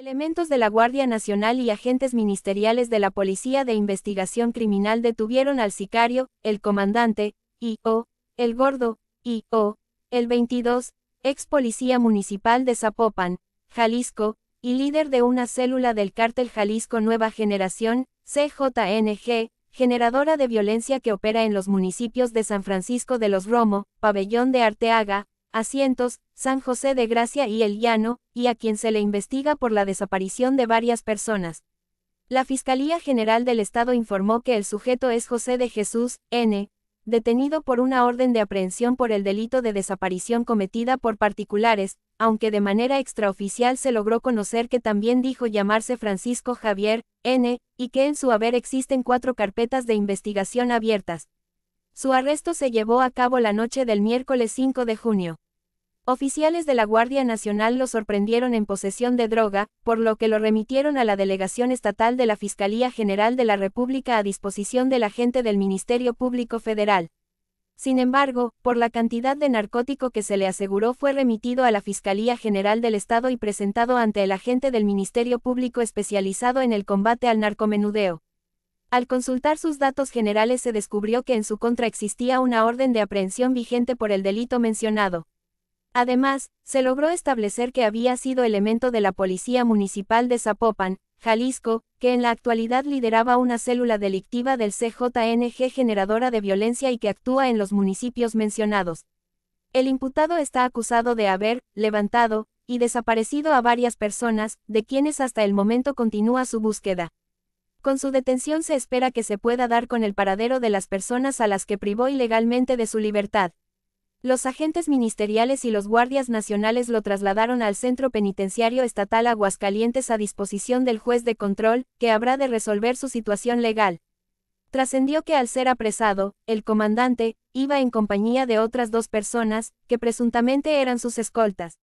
Elementos de la Guardia Nacional y agentes ministeriales de la Policía de Investigación Criminal detuvieron al sicario, el comandante, y o, el gordo, y o, el 22, ex policía municipal de Zapopan, Jalisco, y líder de una célula del cártel Jalisco Nueva Generación, CJNG, generadora de violencia que opera en los municipios de San Francisco de los Romo, Pabellón de Arteaga, Asientos, San José de Gracia y El Llano, y a quien se le investiga por la desaparición de varias personas. La Fiscalía General del Estado informó que el sujeto es José de Jesús, N., detenido por una orden de aprehensión por el delito de desaparición cometida por particulares, aunque de manera extraoficial se logró conocer que también dijo llamarse Francisco Javier, N., y que en su haber existen cuatro carpetas de investigación abiertas. Su arresto se llevó a cabo la noche del miércoles 5 de junio. Oficiales de la Guardia Nacional lo sorprendieron en posesión de droga, por lo que lo remitieron a la Delegación Estatal de la Fiscalía General de la República a disposición del agente del Ministerio Público Federal. Sin embargo, por la cantidad de narcótico que se le aseguró fue remitido a la Fiscalía General del Estado y presentado ante el agente del Ministerio Público especializado en el combate al narcomenudeo. Al consultar sus datos generales se descubrió que en su contra existía una orden de aprehensión vigente por el delito mencionado. Además, se logró establecer que había sido elemento de la Policía Municipal de Zapopan, Jalisco, que en la actualidad lideraba una célula delictiva del CJNG generadora de violencia y que actúa en los municipios mencionados. El imputado está acusado de haber levantado y desaparecido a varias personas, de quienes hasta el momento continúa su búsqueda. Con su detención se espera que se pueda dar con el paradero de las personas a las que privó ilegalmente de su libertad. Los agentes ministeriales y los guardias nacionales lo trasladaron al Centro Penitenciario Estatal Aguascalientes a disposición del juez de control, que habrá de resolver su situación legal. Trascendió que al ser apresado, el comandante, iba en compañía de otras dos personas, que presuntamente eran sus escoltas.